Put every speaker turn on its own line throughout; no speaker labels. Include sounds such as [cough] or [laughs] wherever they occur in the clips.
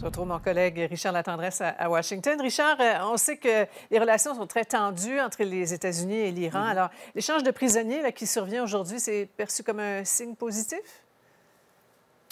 Je retrouve mon collègue Richard Latendresse à Washington. Richard, euh, on sait que les relations sont très tendues entre les États-Unis et l'Iran. Mm-hmm. Alors, l'échange de prisonniers qui survient aujourd'hui, c'est perçu comme un signe positif?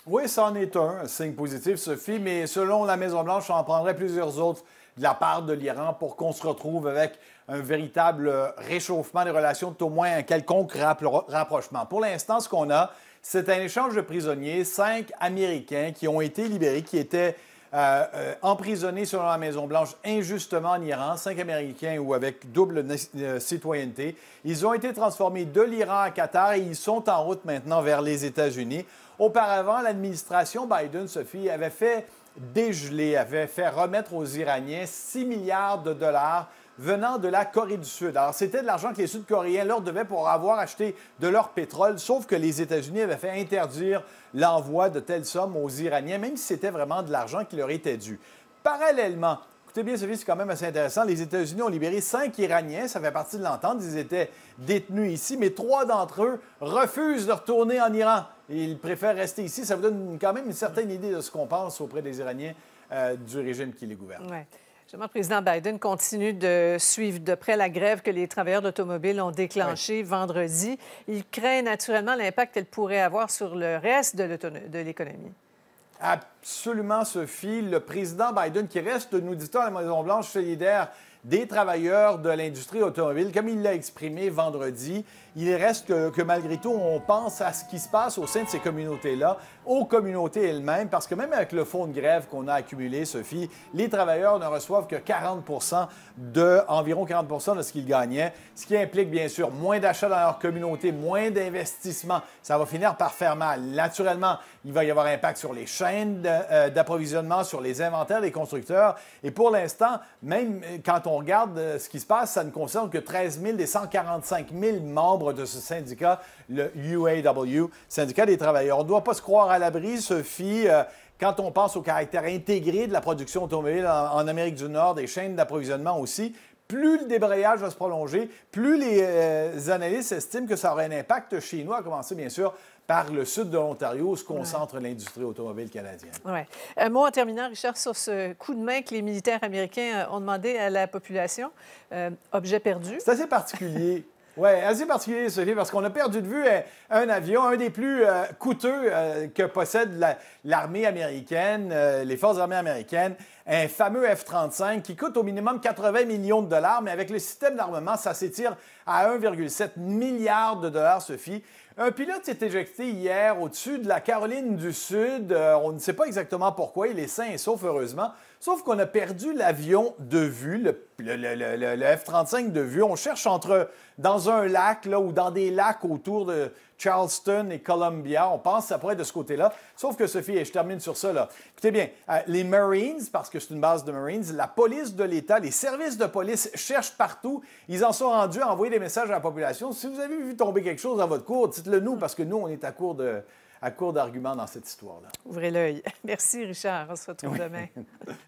Oui, ça en est un, un signe positif, Sophie, mais selon la Maison-Blanche, on en prendrait plusieurs autres de la part de l'Iran pour qu'on se retrouve avec un véritable euh, réchauffement des relations, tout au moins un quelconque rapprochement. Pour l'instant, ce qu'on a, c'est un échange de prisonniers, cinq Américains qui ont été libérés, qui étaient euh, euh, emprisonnés selon la Maison-Blanche injustement en Iran, cinq Américains ou avec double euh, citoyenneté. Ils ont été transformés de l'Iran à Qatar et ils sont en route maintenant vers les États-Unis. Auparavant, l'administration Biden, Sophie, avait fait dégeler, avait fait remettre aux Iraniens 6 milliards de dollars venant de la Corée du Sud. Alors, c'était de l'argent que les Sud-Coréens leur devaient pour avoir acheté de leur pétrole, sauf que les États-Unis avaient fait interdire l'envoi de telles sommes aux Iraniens, même si c'était vraiment de l'argent qui leur était dû. Parallèlement, écoutez bien, Sophie, c'est quand même assez intéressant, les États-Unis ont libéré cinq Iraniens, ça fait partie de l'entente, ils étaient détenus ici, mais trois d'entre eux refusent de retourner en Iran. Ils préfèrent rester ici. Ça vous donne quand même une certaine idée de ce qu'on pense auprès des Iraniens euh, du régime qui les gouverne. Ouais
le président Biden continue de suivre de près la grève que les travailleurs d'automobiles ont déclenchée vendredi. Il craint naturellement l'impact qu'elle pourrait avoir sur le reste de l'économie.
Absolument, Sophie. Le président Biden, qui reste, nous dit à la Maison-Blanche solidaire, des travailleurs de l'industrie automobile, comme il l'a exprimé vendredi. Il reste que, malgré tout, on pense à ce qui se passe au sein de ces communautés-là, aux communautés elles-mêmes, parce que même avec le fonds de grève qu'on a accumulé, Sophie, les travailleurs ne reçoivent que 40 de, environ 40 de ce qu'ils gagnaient, ce qui implique bien sûr moins d'achats dans leur communauté, moins d'investissements. Ça va finir par faire mal. Naturellement, il va y avoir un impact sur les chaînes euh, d'approvisionnement, sur les inventaires des constructeurs. Et pour l'instant, même euh, quand on on regarde euh, ce qui se passe, ça ne concerne que 13 000 des 145 000 membres de ce syndicat, le UAW, syndicat des travailleurs. On ne doit pas se croire à l'abri, Sophie. Euh, quand on pense au caractère intégré de la production automobile en Amérique du Nord, des chaînes d'approvisionnement aussi, plus le débrayage va se prolonger, plus les euh, analystes estiment que ça aura un impact chinois, à commencer bien sûr par le sud de l'Ontario où se concentre l'industrie automobile canadienne.
Ouais. Un euh, mot en terminant, Richard, sur ce coup de main que les militaires américains euh, ont demandé à la population.
objet perdu. C'est assez particulier. [laughs] Oui, assez particulier Sophie, parce qu'on a perdu de vue un avion, un des plus euh, coûteux euh, que possède l'armée américaine, euh, les forces armées américaines, un fameux F-35 qui coûte au minimum 80 millions de dollars, mais avec le système d'armement, ça s'étire à 1,7 milliard de dollars, Sophie. Un pilote s'est éjecté hier au-dessus de la Caroline du Sud. Euh, on ne sait pas exactement pourquoi. Il est sain sauf, heureusement. Sauf qu'on a perdu l'avion de vue, le, F-35 de vue. On cherche entre dans un lac ou dans des lacs autour de Charleston et Columbia. On pense que ça pourrait être de ce côté-là. Sauf que, Sophie, et je termine sur ça, là. écoutez bien, euh, les Marines, parce que c'est une base de Marines, la police de l'État, les services de police cherchent partout. Ils en sont rendus à envoyer des messages à la population. Si vous avez vu tomber quelque chose dans votre cour, dites-le nous, parce que nous, on est à court de à court d'arguments dans cette histoire-là.
Ouvrez l'œil. [laughs] Merci, Richard. On se retrouve demain.
[laughs]